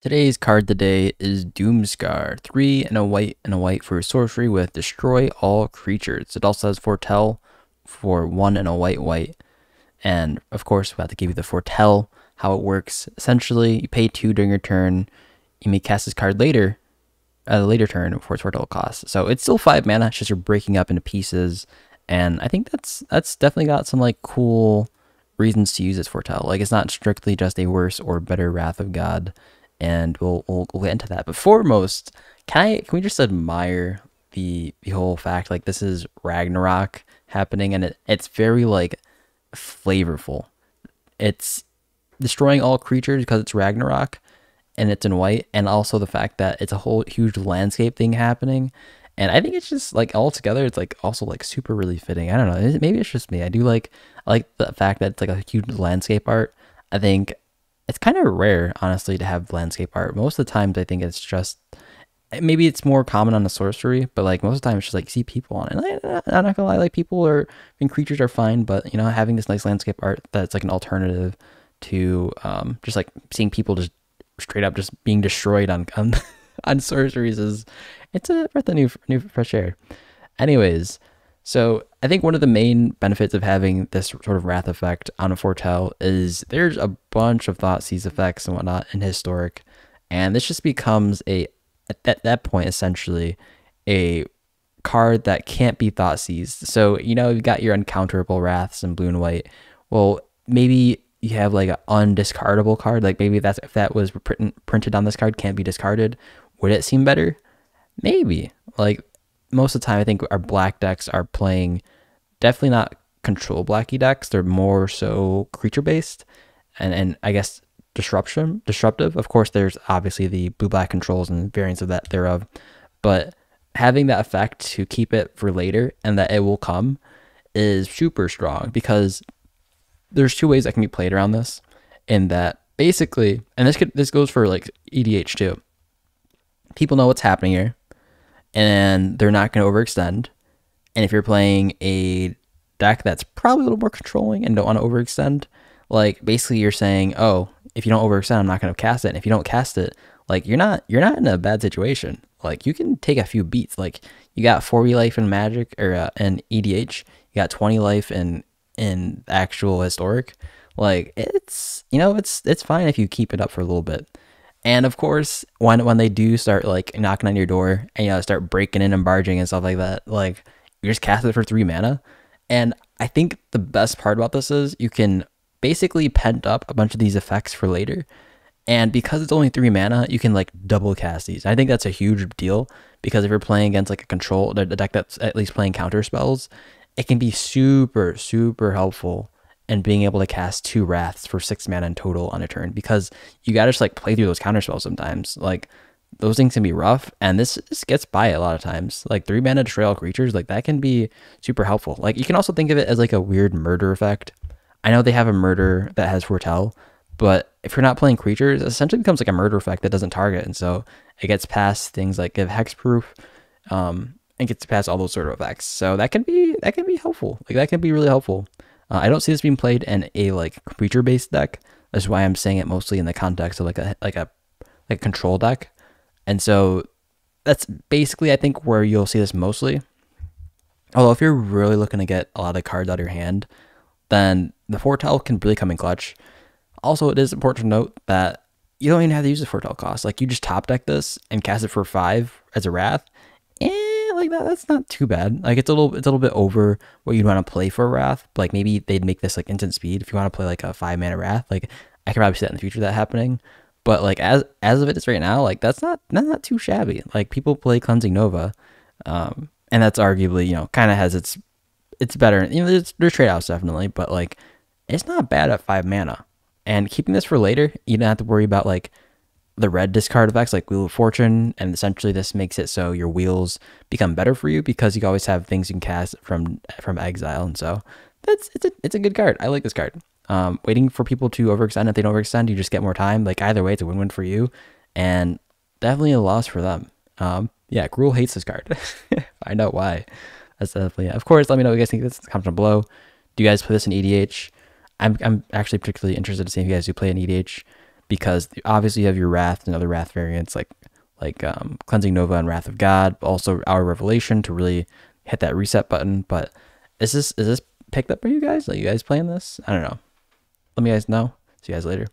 Today's card today is Doomscar. Three and a white and a white for sorcery with destroy all creatures. It also has foretell for one and a white white. And of course, we have to give you the foretell, how it works. Essentially, you pay two during your turn. You may cast this card later, at a later turn for its foretell cost. So it's still five mana, it's just you're breaking up into pieces. And I think that's that's definitely got some like cool reasons to use this foretell. Like it's not strictly just a worse or better Wrath of God and we'll, we'll, we'll get into that. But foremost, can I can we just admire the the whole fact like this is Ragnarok happening and it, it's very like flavorful. It's destroying all creatures because it's Ragnarok and it's in white and also the fact that it's a whole huge landscape thing happening and I think it's just like all together it's like also like super really fitting. I don't know. Maybe it's just me. I do like I like the fact that it's like a huge landscape art. I think it's kind of rare, honestly, to have landscape art. Most of the times, I think it's just maybe it's more common on the sorcery, but like most of the time, it's just like see people on it. I'm not gonna lie, like people are and creatures are fine, but you know, having this nice landscape art that's like an alternative to um, just like seeing people just straight up just being destroyed on on, on sorceries is it's a breath of new new fresh air. Anyways, so I think one of the main benefits of having this sort of wrath effect on a foretell is there's a bunch of thought seize effects and whatnot in historic, and this just becomes a at that, that point essentially a card that can't be thought seized. So you know you've got your uncounterable wraths in blue and white. Well, maybe you have like an undiscardable card. Like maybe that's if that was print, printed on this card can't be discarded. Would it seem better? Maybe. Like most of the time, I think our black decks are playing definitely not control blacky decks. They're more so creature based, and and I guess disruption disruptive. Of course, there's obviously the blue black controls and variants of that thereof, but having that effect to keep it for later and that it will come is super strong because there's two ways that can be played around this. In that basically, and this could this goes for like EDH too. People know what's happening here and they're not going to overextend. And if you're playing a deck that's probably a little more controlling and don't want to overextend, like basically you're saying, oh, if you don't overextend, I'm not going to cast it. And if you don't cast it, like you're not you're not in a bad situation. Like you can take a few beats. Like you got 40 life in Magic or uh, in EDH. You got 20 life in in actual historic. Like it's you know it's it's fine if you keep it up for a little bit. And of course, when when they do start like knocking on your door and you know, start breaking in and barging and stuff like that, like you're just it for three mana. And I think the best part about this is you can basically pent up a bunch of these effects for later. And because it's only three mana, you can like double cast these. I think that's a huge deal because if you're playing against like a control a deck that's at least playing counter spells, it can be super super helpful and being able to cast two wraths for six mana in total on a turn because you gotta just like play through those counter spells sometimes. Like those things can be rough, and this, this gets by a lot of times. Like three mana trail creatures, like that can be super helpful. Like you can also think of it as like a weird murder effect. I know they have a murder that has foretell, but if you're not playing creatures, it essentially becomes like a murder effect that doesn't target, and so it gets past things like give hexproof, um, and gets past all those sort of effects. So that can be that can be helpful. Like that can be really helpful. Uh, I don't see this being played in a like creature based deck. That's why I'm saying it mostly in the context of like a like a like a control deck. And so that's basically I think where you'll see this mostly. Although if you're really looking to get a lot of cards out of your hand, then the foretell can really come in clutch. Also, it is important to note that you don't even have to use the foretell cost. Like you just top deck this and cast it for five as a wrath, like that that's not too bad. Like it's a little it's a little bit over what you'd want to play for Wrath. But like maybe they'd make this like instant speed if you want to play like a five mana Wrath. Like I could probably see that in the future that happening. But like as as of it is right now, like that's not not, not too shabby. Like people play Cleansing Nova, um, and that's arguably you know kind of has its it's better. You know there's, there's trade offs definitely, but like it's not bad at five mana. And keeping this for later, you don't have to worry about like the red discard effects like Wheel of Fortune, and essentially this makes it so your wheels become better for you because you always have things you can cast from from exile, and so that's it's a it's a good card. I like this card. Um, waiting for people to overextend if they don't overextend, you just get more time. Like either way, it's a win-win for you, and definitely a loss for them. Um, yeah, Gruel hates this card. Find out why. That's definitely Of course, let me know what you guys think this comment below. Do you guys play this in EDH? I'm I'm actually particularly interested to see if you guys do play in EDH because obviously you have your Wrath and other Wrath variants like like um, Cleansing Nova and Wrath of God, also Our Revelation to really hit that reset button. But is this is this picked up for you guys? Are you guys playing this? I don't know. Let me guys know. See you guys later.